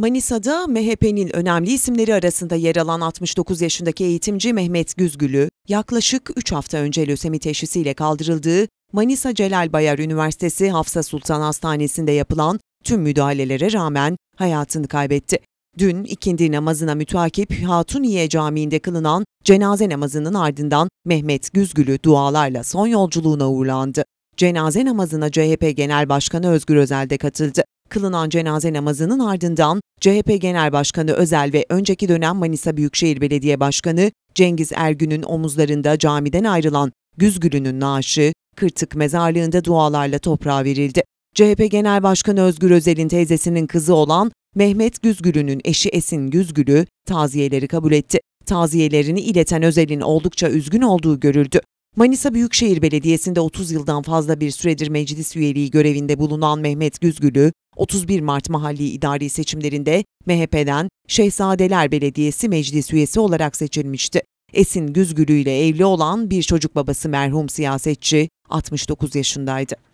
Manisa'da MHP'nin önemli isimleri arasında yer alan 69 yaşındaki eğitimci Mehmet Güzgül'ü yaklaşık 3 hafta önce lösemi teşhisiyle kaldırıldığı Manisa Celal Bayar Üniversitesi Hafsa Sultan Hastanesi'nde yapılan tüm müdahalelere rağmen hayatını kaybetti. Dün ikindi namazına müteakip Hatuniye Camii'nde kılınan cenaze namazının ardından Mehmet Güzgül'ü dualarla son yolculuğuna uğurlandı. Cenaze namazına CHP Genel Başkanı Özgür Özel de katıldı kılınan cenaze namazının ardından CHP Genel Başkanı Özel ve önceki dönem Manisa Büyükşehir Belediye Başkanı Cengiz Ergün'ün omuzlarında camiden ayrılan Güzgül'ünün naaşı Kırtık mezarlığında dualarla toprağa verildi. CHP Genel Başkanı Özgür Özel'in teyzesinin kızı olan Mehmet Güzgül'ünün eşi Esin Güzgül'ü taziyeleri kabul etti. Taziyelerini ileten Özel'in oldukça üzgün olduğu görüldü. Manisa Büyükşehir Belediyesi'nde 30 yıldan fazla bir süredir meclis üyeliği görevinde bulunan Mehmet Güzgül'ü 31 Mart mahalli idari seçimlerinde MHP'den Şehzadeler Belediyesi meclis üyesi olarak seçilmişti. Esin Güzgülü ile evli olan bir çocuk babası merhum siyasetçi 69 yaşındaydı.